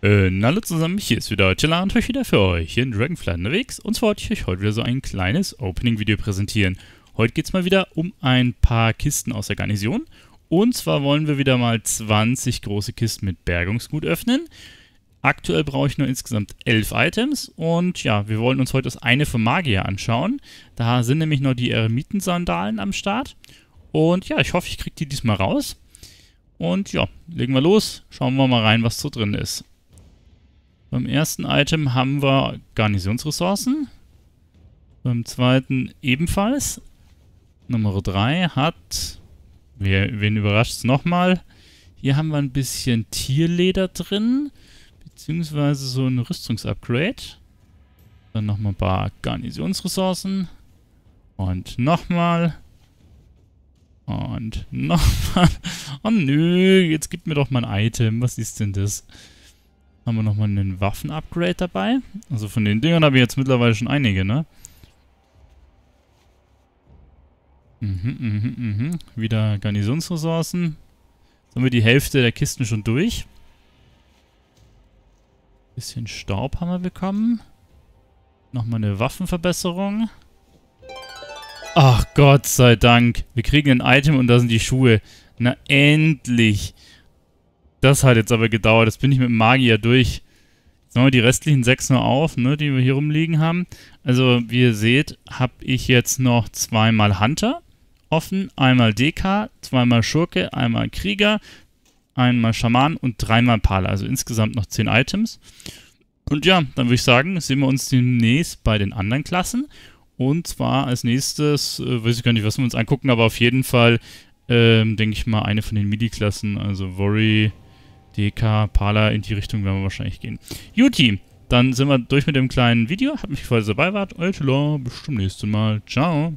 Äh, hallo zusammen, hier ist wieder Chilla und euch wieder für euch hier in Dragonfly unterwegs und zwar wollte ich euch heute wieder so ein kleines Opening-Video präsentieren. Heute geht es mal wieder um ein paar Kisten aus der Garnison und zwar wollen wir wieder mal 20 große Kisten mit Bergungsgut öffnen. Aktuell brauche ich nur insgesamt 11 Items und ja, wir wollen uns heute das eine für Magier anschauen. Da sind nämlich noch die Eremiten-Sandalen am Start und ja, ich hoffe, ich kriege die diesmal raus. Und ja, legen wir los, schauen wir mal rein, was so drin ist. Beim ersten Item haben wir Garnisonsressourcen. Beim zweiten ebenfalls. Nummer 3 hat, wer, wen überrascht es nochmal, hier haben wir ein bisschen Tierleder drin, beziehungsweise so ein Rüstungsupgrade. Dann nochmal ein paar Garnisonsressourcen. Und nochmal. Und nochmal. Oh nö, jetzt gib mir doch mal ein Item. Was ist denn das? haben wir nochmal einen Waffen-Upgrade dabei. Also von den Dingern habe ich jetzt mittlerweile schon einige, ne? Mhm, mhm, mhm. Wieder Garnisonsressourcen. Jetzt haben wir die Hälfte der Kisten schon durch. Bisschen Staub haben wir bekommen. Nochmal eine Waffenverbesserung. Ach Gott sei Dank. Wir kriegen ein Item und da sind die Schuhe. Na endlich. Das hat jetzt aber gedauert. Das bin ich mit dem Magier durch. Jetzt machen wir die restlichen sechs nur auf, ne, die wir hier rumliegen haben. Also, wie ihr seht, habe ich jetzt noch zweimal Hunter offen, einmal DK, zweimal Schurke, einmal Krieger, einmal Schaman und dreimal Pala. Also insgesamt noch zehn Items. Und ja, dann würde ich sagen, sehen wir uns demnächst bei den anderen Klassen. Und zwar als nächstes, äh, weiß ich gar nicht, was wir uns angucken, aber auf jeden Fall, äh, denke ich mal, eine von den MIDI-Klassen, also Worry. DK, Pala, in die Richtung werden wir wahrscheinlich gehen. Juti, dann sind wir durch mit dem kleinen Video. Hat mich gefreut, dass ihr dabei wart. Euer bis zum nächsten Mal. Ciao.